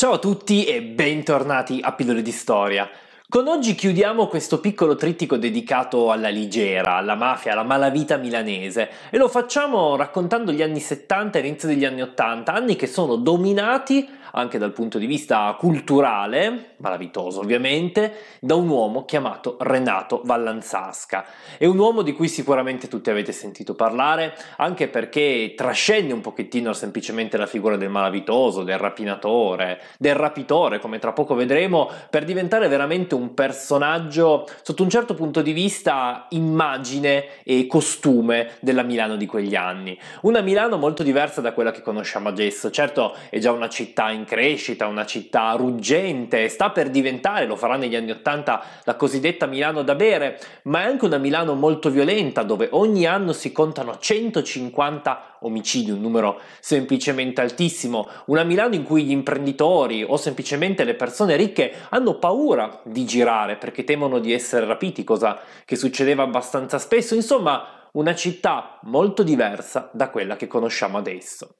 Ciao a tutti e bentornati a Pillole di Storia. Con oggi chiudiamo questo piccolo trittico dedicato alla Ligera, alla mafia, alla malavita milanese e lo facciamo raccontando gli anni 70 e l'inizio degli anni 80, anni che sono dominati anche dal punto di vista culturale, malavitoso ovviamente, da un uomo chiamato Renato Vallanzasca. È un uomo di cui sicuramente tutti avete sentito parlare, anche perché trascende un pochettino semplicemente la figura del malavitoso, del rapinatore, del rapitore, come tra poco vedremo, per diventare veramente un personaggio sotto un certo punto di vista immagine e costume della Milano di quegli anni. Una Milano molto diversa da quella che conosciamo adesso, certo è già una città in in crescita, una città ruggente, sta per diventare, lo farà negli anni Ottanta, la cosiddetta Milano da bere, ma è anche una Milano molto violenta dove ogni anno si contano 150 omicidi, un numero semplicemente altissimo, una Milano in cui gli imprenditori o semplicemente le persone ricche hanno paura di girare perché temono di essere rapiti, cosa che succedeva abbastanza spesso, insomma una città molto diversa da quella che conosciamo adesso.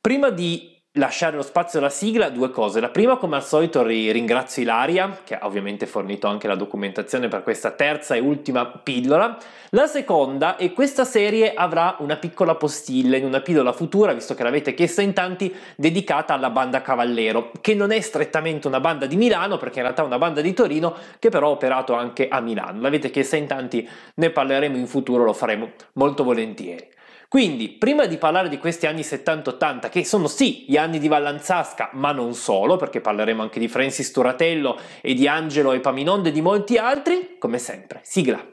Prima di lasciare lo spazio alla sigla, due cose. La prima, come al solito, ringrazio Ilaria, che ha ovviamente fornito anche la documentazione per questa terza e ultima pillola. La seconda, è questa serie avrà una piccola postilla in una pillola futura, visto che l'avete chiesta in tanti, dedicata alla banda Cavallero, che non è strettamente una banda di Milano, perché in realtà è una banda di Torino, che però ha operato anche a Milano. L'avete chiesta in tanti, ne parleremo in futuro, lo faremo molto volentieri. Quindi, prima di parlare di questi anni 70-80, che sono sì gli anni di Vallanzasca, ma non solo, perché parleremo anche di Francis Turatello e di Angelo e Epaminonde e di molti altri, come sempre, sigla.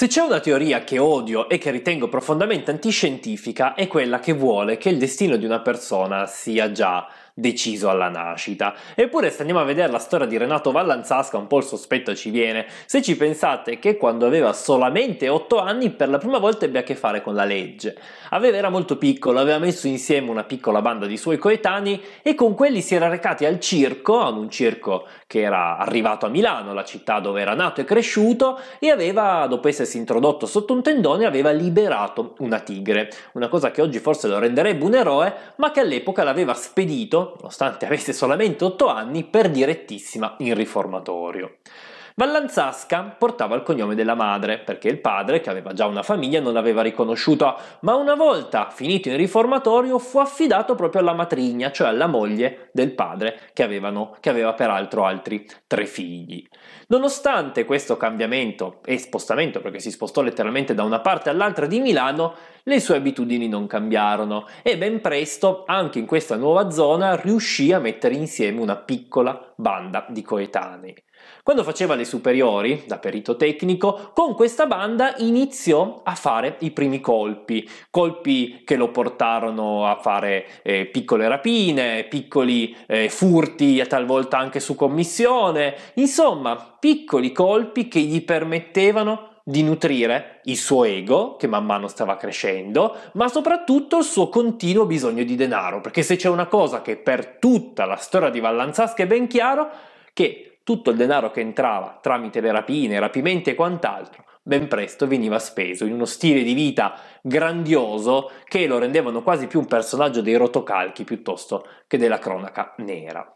Se c'è una teoria che odio e che ritengo profondamente antiscientifica è quella che vuole che il destino di una persona sia già deciso alla nascita. Eppure se andiamo a vedere la storia di Renato Vallanzasca un po' il sospetto ci viene. Se ci pensate che quando aveva solamente 8 anni per la prima volta ebbe a che fare con la legge. Aveva, era molto piccolo, aveva messo insieme una piccola banda di suoi coetanei e con quelli si era recati al circo, ad un circo che era arrivato a Milano, la città dove era nato e cresciuto, e aveva, dopo essersi introdotto sotto un tendone, aveva liberato una tigre. Una cosa che oggi forse lo renderebbe un eroe, ma che all'epoca l'aveva spedito nonostante avesse solamente 8 anni, per direttissima in riformatorio. Vallanzasca portava il cognome della madre, perché il padre, che aveva già una famiglia, non l'aveva riconosciuta, ma una volta finito in riformatorio fu affidato proprio alla matrigna, cioè alla moglie del padre, che, avevano, che aveva peraltro altri tre figli. Nonostante questo cambiamento e spostamento, perché si spostò letteralmente da una parte all'altra di Milano, le sue abitudini non cambiarono e ben presto, anche in questa nuova zona, riuscì a mettere insieme una piccola banda di coetanei. Quando faceva le superiori, da perito tecnico, con questa banda iniziò a fare i primi colpi, colpi che lo portarono a fare eh, piccole rapine, piccoli eh, furti, talvolta anche su commissione, insomma, piccoli colpi che gli permettevano di nutrire il suo ego, che man mano stava crescendo, ma soprattutto il suo continuo bisogno di denaro, perché se c'è una cosa che per tutta la storia di Vallanzasca è ben chiaro, che tutto il denaro che entrava tramite le rapine, rapimenti e quant'altro, ben presto veniva speso in uno stile di vita grandioso che lo rendevano quasi più un personaggio dei rotocalchi piuttosto che della cronaca nera.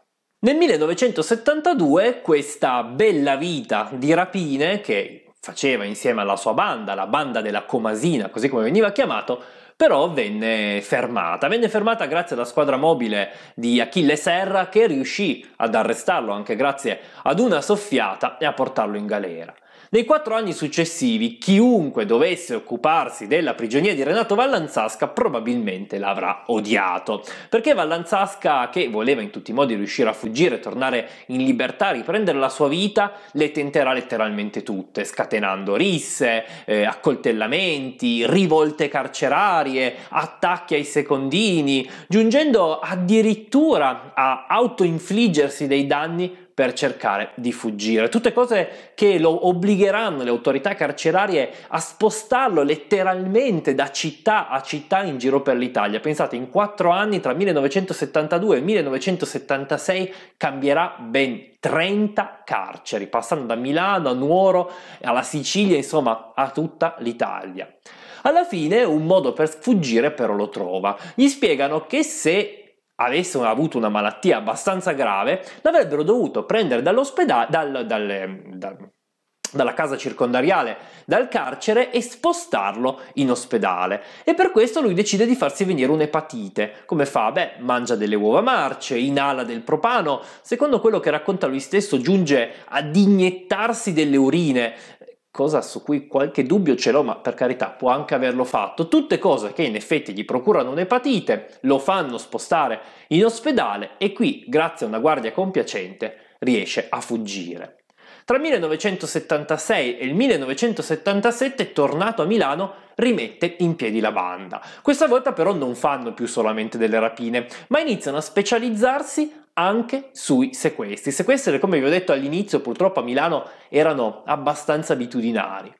Nel 1972 questa bella vita di rapine che faceva insieme alla sua banda, la banda della Comasina, così come veniva chiamato, però venne fermata. Venne fermata grazie alla squadra mobile di Achille Serra che riuscì ad arrestarlo anche grazie ad una soffiata e a portarlo in galera. Nei quattro anni successivi, chiunque dovesse occuparsi della prigionia di Renato Vallanzasca probabilmente l'avrà odiato, perché Vallanzasca, che voleva in tutti i modi riuscire a fuggire, tornare in libertà, riprendere la sua vita, le tenterà letteralmente tutte, scatenando risse, eh, accoltellamenti, rivolte carcerarie, attacchi ai secondini, giungendo addirittura a autoinfliggersi dei danni per cercare di fuggire. Tutte cose che lo obbligheranno le autorità carcerarie a spostarlo letteralmente da città a città in giro per l'Italia. Pensate, in quattro anni tra 1972 e 1976 cambierà ben 30 carceri, passando da Milano a Nuoro alla Sicilia, insomma a tutta l'Italia. Alla fine un modo per fuggire però lo trova. Gli spiegano che se avessero avuto una malattia abbastanza grave, l'avrebbero dovuto prendere dall'ospedale, dal, dal, dal, dalla casa circondariale, dal carcere e spostarlo in ospedale. E per questo lui decide di farsi venire un'epatite. Come fa? Beh, mangia delle uova marce, inala del propano, secondo quello che racconta lui stesso giunge ad iniettarsi delle urine cosa su cui qualche dubbio ce l'ho, ma per carità può anche averlo fatto, tutte cose che in effetti gli procurano un'epatite, lo fanno spostare in ospedale e qui, grazie a una guardia compiacente, riesce a fuggire. Tra il 1976 e il 1977, tornato a Milano, rimette in piedi la banda. Questa volta però non fanno più solamente delle rapine, ma iniziano a specializzarsi anche sui sequestri. I sequestri, come vi ho detto all'inizio, purtroppo a Milano erano abbastanza abitudinari.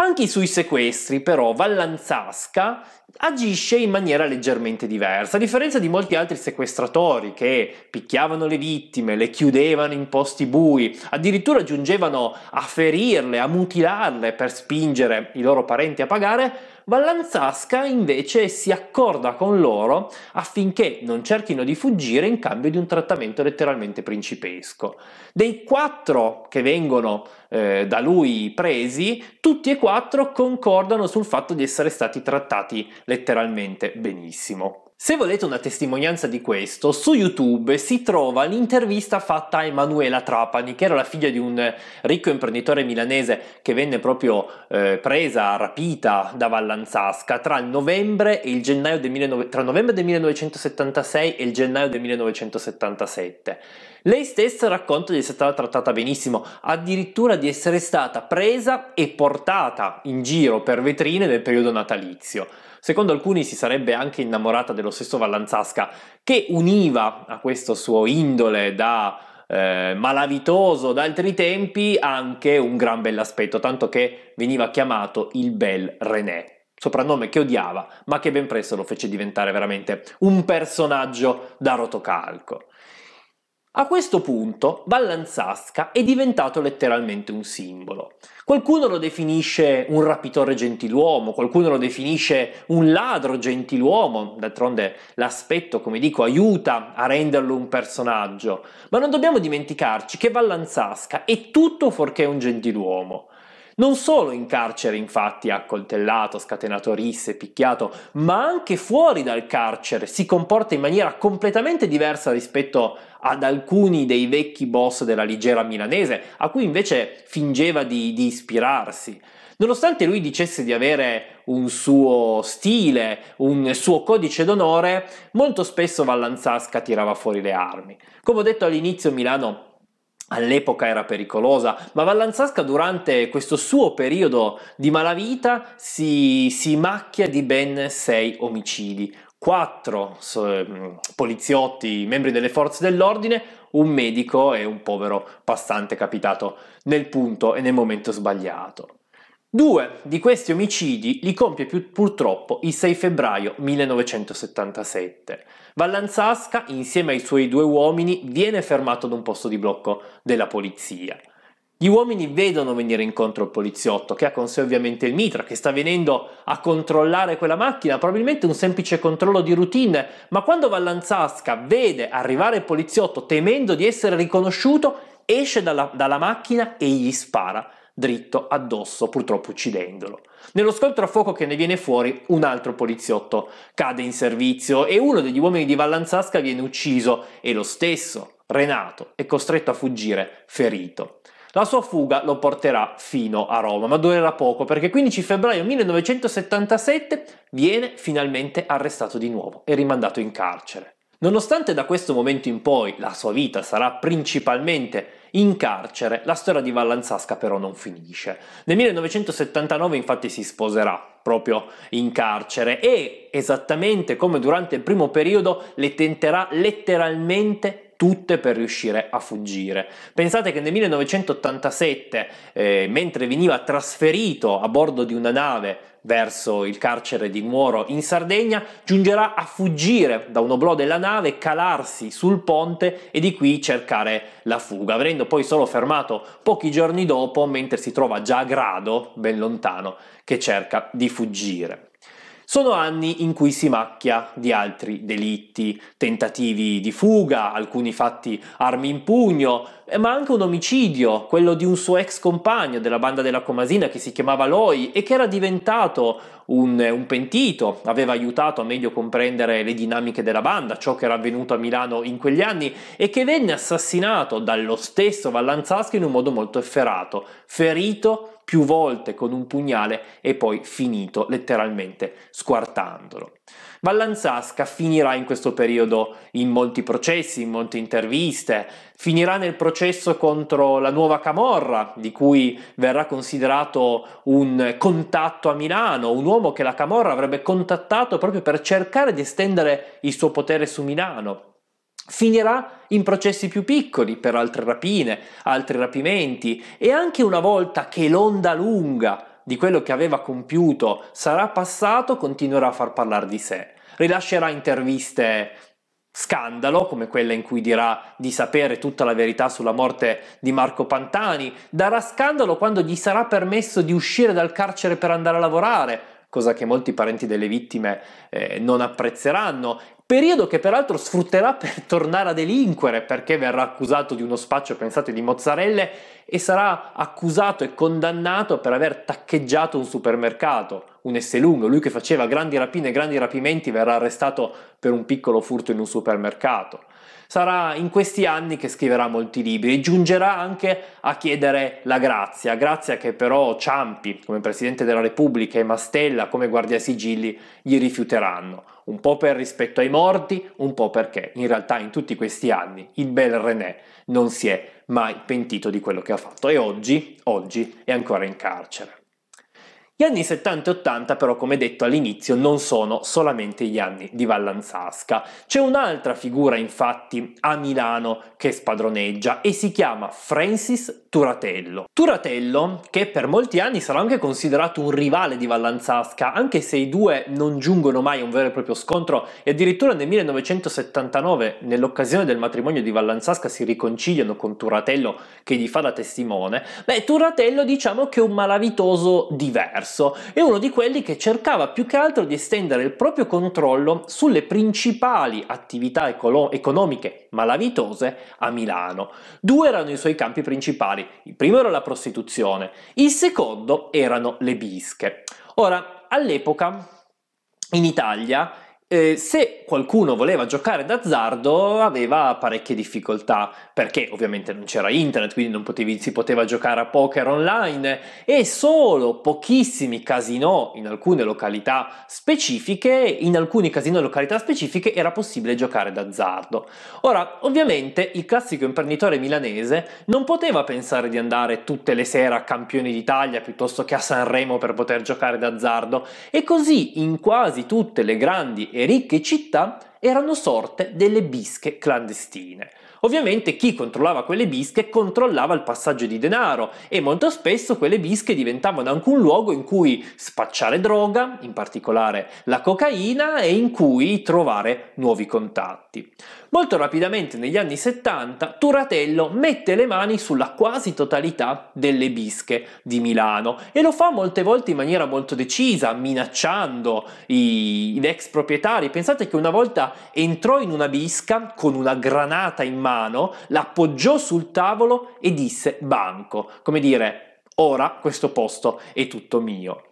Anche sui sequestri, però, Vallanzasca agisce in maniera leggermente diversa, a differenza di molti altri sequestratori che picchiavano le vittime, le chiudevano in posti bui, addirittura giungevano a ferirle, a mutilarle per spingere i loro parenti a pagare. Vallanzasca invece si accorda con loro affinché non cerchino di fuggire in cambio di un trattamento letteralmente principesco. Dei quattro che vengono eh, da lui presi, tutti e quattro concordano sul fatto di essere stati trattati letteralmente benissimo. Se volete una testimonianza di questo, su YouTube si trova l'intervista fatta a Emanuela Trapani, che era la figlia di un ricco imprenditore milanese che venne proprio eh, presa, rapita da Vallanzasca tra il novembre e il gennaio del, 19... tra novembre del 1976 e il gennaio del 1977. Lei stessa racconta di essere stata trattata benissimo, addirittura di essere stata presa e portata in giro per vetrine nel periodo natalizio. Secondo alcuni si sarebbe anche innamorata dello stesso Vallanzasca, che univa a questo suo indole da eh, malavitoso d'altri tempi anche un gran bell'aspetto, tanto che veniva chiamato il bel René, soprannome che odiava, ma che ben presto lo fece diventare veramente un personaggio da rotocalco. A questo punto Vallanzasca è diventato letteralmente un simbolo. Qualcuno lo definisce un rapitore gentiluomo, qualcuno lo definisce un ladro gentiluomo, d'altronde l'aspetto, come dico, aiuta a renderlo un personaggio, ma non dobbiamo dimenticarci che Vallanzasca è tutto fuorché un gentiluomo. Non solo in carcere infatti ha coltellato, scatenato risse, picchiato, ma anche fuori dal carcere si comporta in maniera completamente diversa rispetto ad alcuni dei vecchi boss della leggera milanese, a cui invece fingeva di, di ispirarsi. Nonostante lui dicesse di avere un suo stile, un suo codice d'onore, molto spesso Vallanzasca tirava fuori le armi. Come ho detto all'inizio, Milano all'epoca era pericolosa, ma Vallanzasca durante questo suo periodo di malavita si, si macchia di ben sei omicidi, quattro mm, poliziotti, membri delle forze dell'ordine, un medico e un povero passante capitato nel punto e nel momento sbagliato. Due di questi omicidi li compie purtroppo il 6 febbraio 1977. Vallanzasca, insieme ai suoi due uomini, viene fermato ad un posto di blocco della polizia. Gli uomini vedono venire incontro il poliziotto, che ha con sé ovviamente il mitra, che sta venendo a controllare quella macchina, probabilmente un semplice controllo di routine, ma quando Vallanzasca vede arrivare il poliziotto temendo di essere riconosciuto, esce dalla, dalla macchina e gli spara dritto addosso, purtroppo uccidendolo. Nello scontro a fuoco che ne viene fuori, un altro poliziotto cade in servizio e uno degli uomini di Vallanzasca viene ucciso e lo stesso, Renato, è costretto a fuggire ferito. La sua fuga lo porterà fino a Roma, ma durerà poco perché 15 febbraio 1977 viene finalmente arrestato di nuovo e rimandato in carcere. Nonostante da questo momento in poi la sua vita sarà principalmente in carcere la storia di Vallanzasca però non finisce. Nel 1979 infatti si sposerà, proprio in carcere e esattamente come durante il primo periodo le tenterà letteralmente tutte per riuscire a fuggire. Pensate che nel 1987, eh, mentre veniva trasferito a bordo di una nave verso il carcere di Nuoro in Sardegna, giungerà a fuggire da un oblò della nave, calarsi sul ponte e di qui cercare la fuga, avendo poi solo fermato pochi giorni dopo mentre si trova già a Grado, ben lontano, che cerca di fuggire. Sono anni in cui si macchia di altri delitti, tentativi di fuga, alcuni fatti armi in pugno, eh, ma anche un omicidio, quello di un suo ex compagno della banda della Comasina che si chiamava Loi e che era diventato un, un pentito, aveva aiutato a meglio comprendere le dinamiche della banda, ciò che era avvenuto a Milano in quegli anni e che venne assassinato dallo stesso Vallanzaschi in un modo molto efferato, ferito più volte con un pugnale e poi finito letteralmente squartandolo. Vallanzasca finirà in questo periodo in molti processi, in molte interviste, finirà nel processo contro la nuova Camorra, di cui verrà considerato un contatto a Milano, un uomo che la Camorra avrebbe contattato proprio per cercare di estendere il suo potere su Milano. Finirà in processi più piccoli per altre rapine, altri rapimenti e anche una volta che l'onda lunga di quello che aveva compiuto sarà passato, continuerà a far parlare di sé. Rilascerà interviste scandalo, come quella in cui dirà di sapere tutta la verità sulla morte di Marco Pantani, darà scandalo quando gli sarà permesso di uscire dal carcere per andare a lavorare, cosa che molti parenti delle vittime eh, non apprezzeranno, periodo che peraltro sfrutterà per tornare a delinquere perché verrà accusato di uno spaccio, pensate, di mozzarelle e sarà accusato e condannato per aver taccheggiato un supermercato, un S lungo, lui che faceva grandi rapine e grandi rapimenti verrà arrestato per un piccolo furto in un supermercato sarà in questi anni che scriverà molti libri e giungerà anche a chiedere la grazia, grazia che però Ciampi come Presidente della Repubblica e Mastella come guardia sigilli gli rifiuteranno, un po' per rispetto ai morti, un po' perché in realtà in tutti questi anni il bel René non si è mai pentito di quello che ha fatto e oggi, oggi è ancora in carcere. Gli anni 70 e 80 però, come detto all'inizio, non sono solamente gli anni di Vallanzasca. C'è un'altra figura infatti a Milano che spadroneggia e si chiama Francis Turatello. Turatello, che per molti anni sarà anche considerato un rivale di Vallanzasca, anche se i due non giungono mai a un vero e proprio scontro e addirittura nel 1979, nell'occasione del matrimonio di Vallanzasca, si riconciliano con Turatello che gli fa da testimone, beh Turatello diciamo che è un malavitoso diverso diverso, è uno di quelli che cercava più che altro di estendere il proprio controllo sulle principali attività econo- economiche malavitose a Milano. Due erano i suoi campi principali, il primo era la prostituzione, il secondo erano le bische. Ora, all'epoca in Italia eh, se qualcuno voleva giocare d'azzardo aveva parecchie difficoltà perché ovviamente non c'era internet quindi non potevi, si poteva giocare a poker online e solo pochissimi casinò in alcune località specifiche in alcuni casinò e località specifiche era possibile giocare d'azzardo ora ovviamente il classico imprenditore milanese non poteva pensare di andare tutte le sere a Campioni d'Italia piuttosto che a Sanremo per poter giocare d'azzardo e così in quasi tutte le grandi e ricche città erano sorte delle bische clandestine. Ovviamente chi controllava quelle bische controllava il passaggio di denaro e molto spesso quelle bische diventavano anche un luogo in cui spacciare droga, in particolare la cocaina, e in cui trovare nuovi contatti. Molto rapidamente negli anni 70 Turatello mette le mani sulla quasi totalità delle bische di Milano e lo fa molte volte in maniera molto decisa, minacciando i, gli ex proprietari. Pensate che una volta entrò in una bisca con una granata in mano mano, l'appoggiò sul tavolo e disse banco, come dire ora questo posto è tutto mio.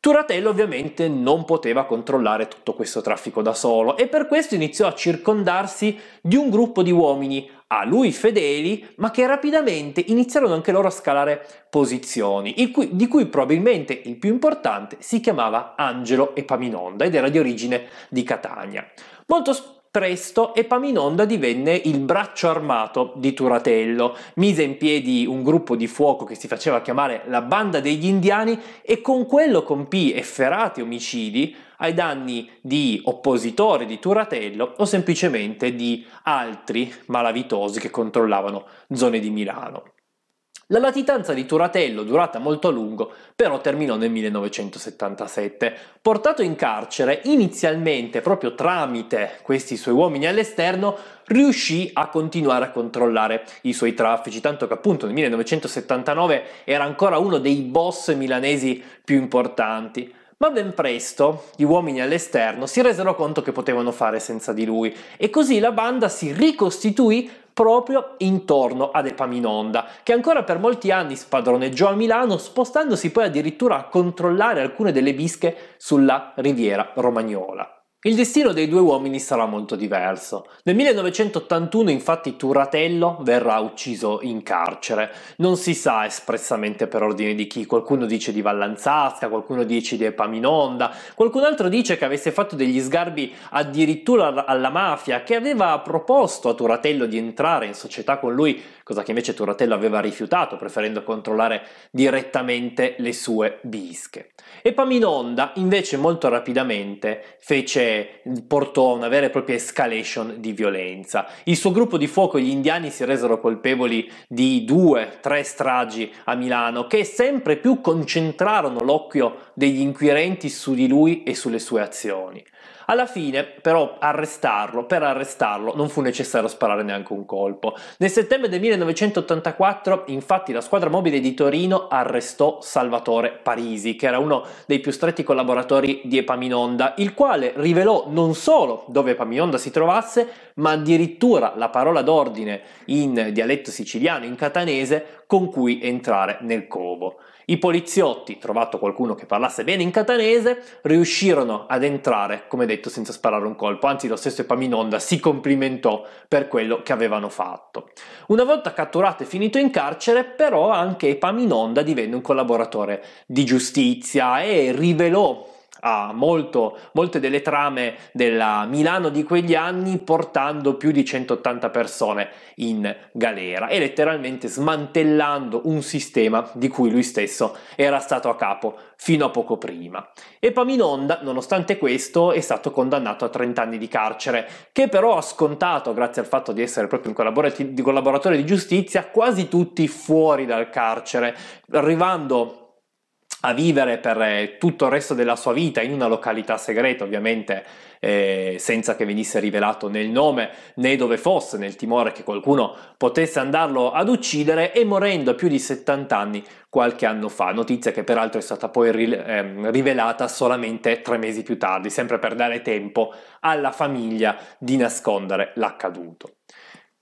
Turatello ovviamente non poteva controllare tutto questo traffico da solo e per questo iniziò a circondarsi di un gruppo di uomini a lui fedeli, ma che rapidamente iniziarono anche loro a scalare posizioni, cui, di cui probabilmente il più importante si chiamava Angelo Epaminonda ed era di origine di Catania. Molto spesso Presto Epaminonda divenne il braccio armato di Turatello, mise in piedi un gruppo di fuoco che si faceva chiamare la Banda degli Indiani e con quello compì efferati omicidi ai danni di oppositori di Turatello o semplicemente di altri malavitosi che controllavano zone di Milano. La latitanza di Turatello, durata molto a lungo, però terminò nel 1977. Portato in carcere, inizialmente proprio tramite questi suoi uomini all'esterno, riuscì a continuare a controllare i suoi traffici, tanto che appunto nel 1979 era ancora uno dei boss milanesi più importanti. Ma ben presto gli uomini all'esterno si resero conto che potevano fare senza di lui e così la banda si ricostituì proprio intorno ad Epaminonda, che ancora per molti anni spadroneggiò a Milano, spostandosi poi addirittura a controllare alcune delle bische sulla riviera romagnola. Il destino dei due uomini sarà molto diverso. Nel 1981 infatti Turatello verrà ucciso in carcere. Non si sa espressamente per ordine di chi, qualcuno dice di Vallanzasca, qualcuno dice di Epaminonda, qualcun altro dice che avesse fatto degli sgarbi addirittura alla mafia, che aveva proposto a Turatello di entrare in società con lui, cosa che invece Turatello aveva rifiutato, preferendo controllare direttamente le sue bische. Epaminonda invece molto rapidamente fece portò a una vera e propria escalation di violenza. Il suo gruppo di fuoco, e gli indiani, si resero colpevoli di due, tre stragi a Milano che sempre più concentrarono l'occhio degli inquirenti su di lui e sulle sue azioni. Alla fine, però, arrestarlo, per arrestarlo non fu necessario sparare neanche un colpo. Nel settembre del 1984, infatti, la squadra mobile di Torino arrestò Salvatore Parisi, che era uno dei più stretti collaboratori di Epaminonda, il quale rivelò non solo dove Epaminonda si trovasse, ma addirittura la parola d'ordine in dialetto siciliano, in catanese, con cui entrare nel covo. I poliziotti, trovato qualcuno che parlasse bene in catanese, riuscirono ad entrare, come detto, senza sparare un colpo, anzi lo stesso Epaminonda si complimentò per quello che avevano fatto. Una volta catturato e finito in carcere, però anche Epaminonda divenne un collaboratore di giustizia e rivelò a molto, molte delle trame della Milano di quegli anni portando più di 180 persone in galera e letteralmente smantellando un sistema di cui lui stesso era stato a capo fino a poco prima. E Paminonda, nonostante questo, è stato condannato a 30 anni di carcere, che però ha scontato, grazie al fatto di essere proprio un collaboratore di giustizia, quasi tutti fuori dal carcere, arrivando a vivere per eh, tutto il resto della sua vita in una località segreta, ovviamente eh, senza che venisse rivelato né il nome né dove fosse, nel timore che qualcuno potesse andarlo ad uccidere e morendo a più di 70 anni qualche anno fa, notizia che peraltro è stata poi ri- ehm, rivelata solamente tre mesi più tardi, sempre per dare tempo alla famiglia di nascondere l'accaduto.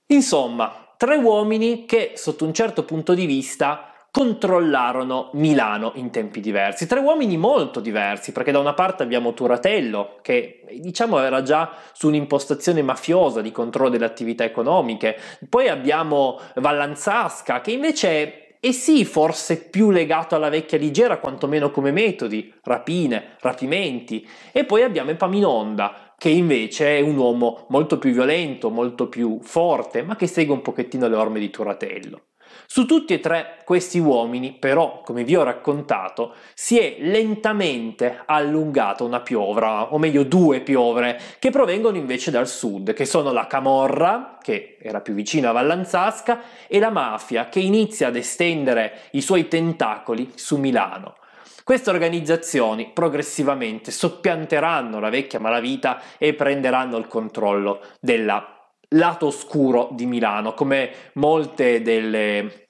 Insomma, tre uomini che sotto un certo punto di vista controllarono Milano in tempi diversi. Tre uomini molto diversi, perché da una parte abbiamo Turatello, che diciamo era già su un'impostazione mafiosa di controllo delle attività economiche, poi abbiamo Vallanzasca, che invece e eh sì, forse più legato alla vecchia Ligera, quantomeno come metodi, rapine, rapimenti. E poi abbiamo Epaminonda, che invece è un uomo molto più violento, molto più forte, ma che segue un pochettino le orme di Turatello. Su tutti e tre questi uomini, però, come vi ho raccontato, si è lentamente allungata una piovra, o meglio due piovre, che provengono invece dal sud, che sono la Camorra, che era più vicina a Vallanzasca, e la mafia, che inizia ad estendere i suoi tentacoli su Milano. Queste organizzazioni progressivamente soppianteranno la vecchia malavita e prenderanno il controllo della lato oscuro di Milano, come molte delle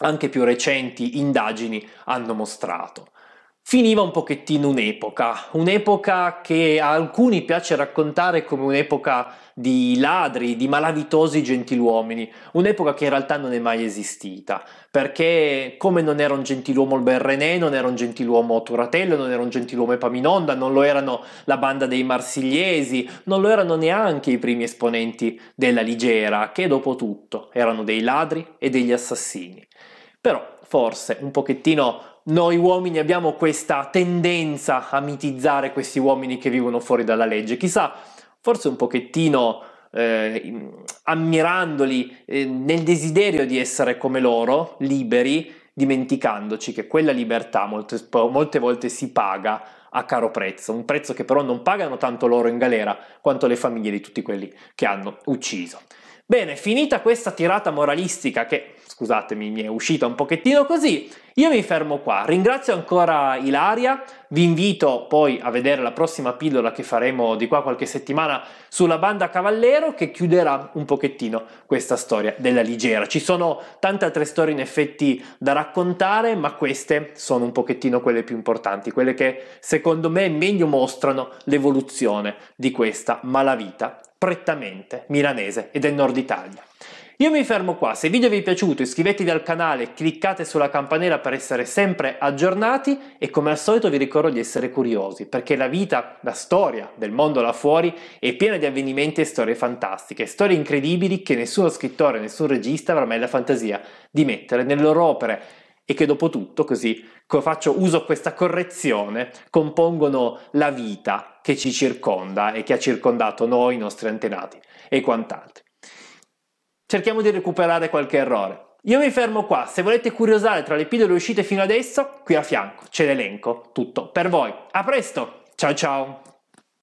anche più recenti indagini hanno mostrato. Finiva un pochettino un'epoca, un'epoca che a alcuni piace raccontare come un'epoca di ladri, di malavitosi gentiluomini, un'epoca che in realtà non è mai esistita, perché come non era un gentiluomo il Berrenè, non era un gentiluomo Turatello, non era un gentiluomo Epaminonda, non lo erano la banda dei Marsigliesi, non lo erano neanche i primi esponenti della Ligera, che dopo tutto erano dei ladri e degli assassini. Però forse un pochettino noi uomini abbiamo questa tendenza a mitizzare questi uomini che vivono fuori dalla legge. Chissà forse un pochettino eh, ammirandoli eh, nel desiderio di essere come loro, liberi, dimenticandoci che quella libertà molte, molte volte si paga a caro prezzo, un prezzo che però non pagano tanto loro in galera quanto le famiglie di tutti quelli che hanno ucciso. Bene, finita questa tirata moralistica che, scusatemi, mi è uscita un pochettino così, io mi fermo qua, ringrazio ancora Ilaria, vi invito poi a vedere la prossima pillola che faremo di qua qualche settimana sulla banda Cavallero che chiuderà un pochettino questa storia della Ligera. Ci sono tante altre storie in effetti da raccontare, ma queste sono un pochettino quelle più importanti, quelle che secondo me meglio mostrano l'evoluzione di questa malavita prettamente milanese e del nord Italia. Io mi fermo qua, se il video vi è piaciuto iscrivetevi al canale, cliccate sulla campanella per essere sempre aggiornati e come al solito vi ricordo di essere curiosi, perché la vita, la storia del mondo là fuori è piena di avvenimenti e storie fantastiche, storie incredibili che nessuno scrittore, nessun regista avrà mai la fantasia di mettere nelle loro opere e che dopo tutto, così faccio uso questa correzione, compongono la vita che ci circonda e che ha circondato noi, i nostri antenati e quant'altro cerchiamo di recuperare qualche errore. Io mi fermo qua, se volete curiosare tra le pillole uscite fino adesso, qui a fianco c'è l'elenco, tutto per voi. A presto, ciao ciao!